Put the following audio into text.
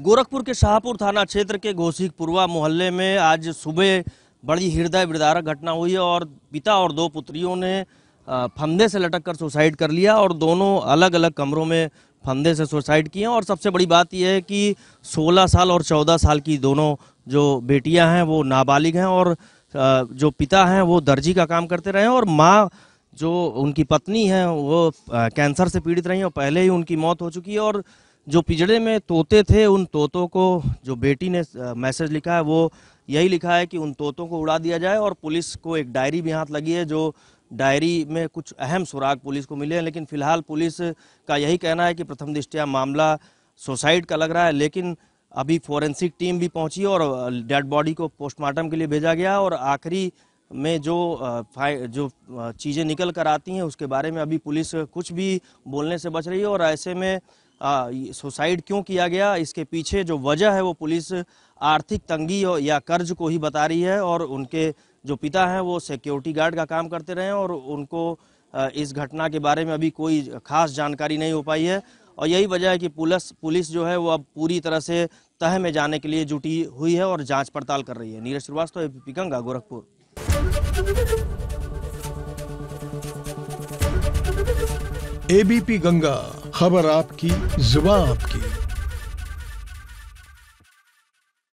गोरखपुर के शाहपुर थाना क्षेत्र के घोसिकपुरवा मोहल्ले में आज सुबह बड़ी हृदय विदारक घटना हुई और पिता और दो पुत्रियों ने फंदे से लटक कर सुसाइड कर लिया और दोनों अलग अलग कमरों में फंदे से सुसाइड किए और सबसे बड़ी बात यह है कि 16 साल और 14 साल की दोनों जो बेटियां हैं वो नाबालिग हैं और जो पिता हैं वो दर्जी का काम करते रहे और माँ जो उनकी पत्नी है वो कैंसर से पीड़ित रही और पहले ही उनकी मौत हो चुकी है और जो पिजड़े में तोते थे उन तोतों को जो बेटी ने मैसेज लिखा है वो यही लिखा है कि उन तोतों को उड़ा दिया जाए और पुलिस को एक डायरी भी हाथ लगी है जो डायरी में कुछ अहम सुराग पुलिस को मिले हैं लेकिन फिलहाल पुलिस का यही कहना है कि प्रथम दृष्टिया मामला सुसाइड का लग रहा है लेकिन अभी फोरेंसिक टीम भी पहुंची और डेड बॉडी को पोस्टमार्टम के लिए भेजा गया और आखिरी में जो जो चीज़ें निकल कर आती हैं उसके बारे में अभी पुलिस कुछ भी बोलने से बच रही है और ऐसे में सुसाइड क्यों किया गया इसके पीछे जो वजह है वो पुलिस आर्थिक तंगी या कर्ज को ही बता रही है और उनके जो पिता हैं वो सिक्योरिटी गार्ड का काम करते रहे हैं और उनको इस घटना के बारे में अभी कोई खास जानकारी नहीं हो पाई है और यही वजह है कि पुलिस पुलिस जो है वो अब पूरी तरह से तह में जाने के लिए जुटी हुई है और जांच पड़ताल कर रही है नीरज श्रीवास्तव ए एबीपी गंगा गोरखपुर एबीपी गंगा खबर आपकी जुबा आपकी